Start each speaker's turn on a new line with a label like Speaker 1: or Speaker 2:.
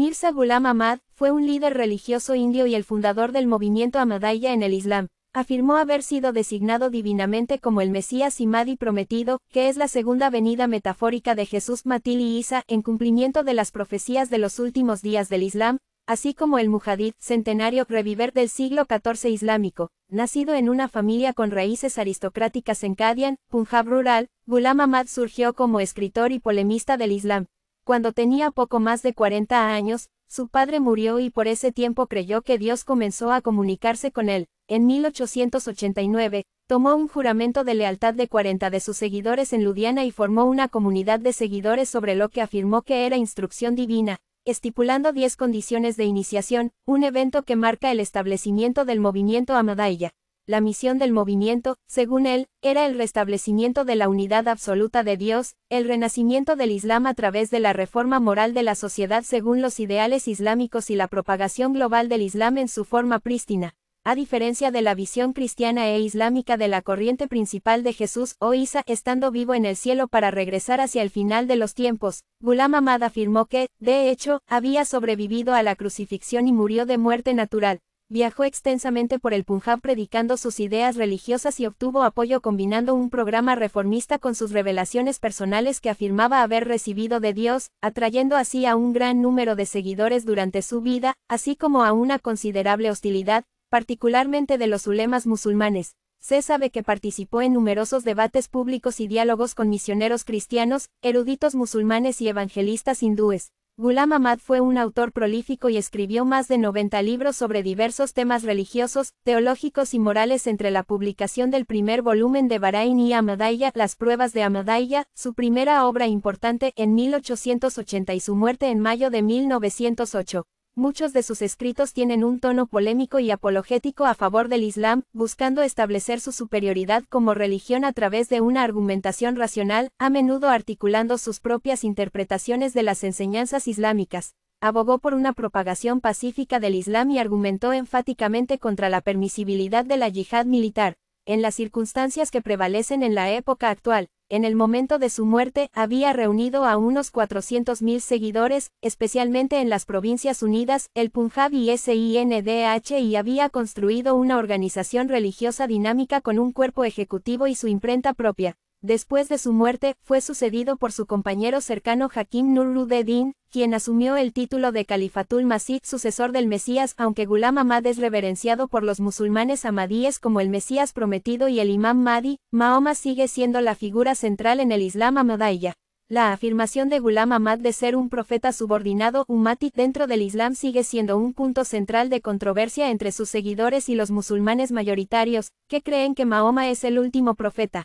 Speaker 1: Mirza Ghulam Ahmad fue un líder religioso indio y el fundador del movimiento Ahmadiyya en el Islam. Afirmó haber sido designado divinamente como el Mesías y Mahdi prometido, que es la segunda venida metafórica de Jesús Matil y Isa en cumplimiento de las profecías de los últimos días del Islam, así como el Mujadid, centenario reviver del siglo XIV islámico, nacido en una familia con raíces aristocráticas en Kadian, Punjab rural, Ghulam Ahmad surgió como escritor y polemista del Islam, cuando tenía poco más de 40 años, su padre murió y por ese tiempo creyó que Dios comenzó a comunicarse con él. En 1889, tomó un juramento de lealtad de 40 de sus seguidores en Ludiana y formó una comunidad de seguidores sobre lo que afirmó que era instrucción divina, estipulando 10 condiciones de iniciación, un evento que marca el establecimiento del movimiento Amadaya. La misión del movimiento, según él, era el restablecimiento de la unidad absoluta de Dios, el renacimiento del Islam a través de la reforma moral de la sociedad según los ideales islámicos y la propagación global del Islam en su forma prístina, a diferencia de la visión cristiana e islámica de la corriente principal de Jesús o Isa estando vivo en el cielo para regresar hacia el final de los tiempos, Ghulam Ahmad afirmó que, de hecho, había sobrevivido a la crucifixión y murió de muerte natural, Viajó extensamente por el Punjab predicando sus ideas religiosas y obtuvo apoyo combinando un programa reformista con sus revelaciones personales que afirmaba haber recibido de Dios, atrayendo así a un gran número de seguidores durante su vida, así como a una considerable hostilidad, particularmente de los ulemas musulmanes. Se sabe que participó en numerosos debates públicos y diálogos con misioneros cristianos, eruditos musulmanes y evangelistas hindúes. Gulam Ahmad fue un autor prolífico y escribió más de 90 libros sobre diversos temas religiosos, teológicos y morales entre la publicación del primer volumen de Barain y Amadaya, Las pruebas de Amadaya, su primera obra importante en 1880 y su muerte en mayo de 1908. Muchos de sus escritos tienen un tono polémico y apologético a favor del Islam, buscando establecer su superioridad como religión a través de una argumentación racional, a menudo articulando sus propias interpretaciones de las enseñanzas islámicas. Abogó por una propagación pacífica del Islam y argumentó enfáticamente contra la permisibilidad de la yihad militar, en las circunstancias que prevalecen en la época actual, en el momento de su muerte, había reunido a unos 400.000 seguidores, especialmente en las Provincias Unidas, el Punjab y SINDH y había construido una organización religiosa dinámica con un cuerpo ejecutivo y su imprenta propia. Después de su muerte, fue sucedido por su compañero cercano Hakim Nuruddin, quien asumió el título de Califatul Masid, sucesor del Mesías, aunque Gulam Ahmad es reverenciado por los musulmanes amadíes como el Mesías prometido y el Imam Mahdi, Mahoma sigue siendo la figura central en el Islam amadaya. La afirmación de Gulam Ahmad de ser un profeta subordinado umatí dentro del Islam sigue siendo un punto central de controversia entre sus seguidores y los musulmanes mayoritarios, que creen que Mahoma es el último profeta.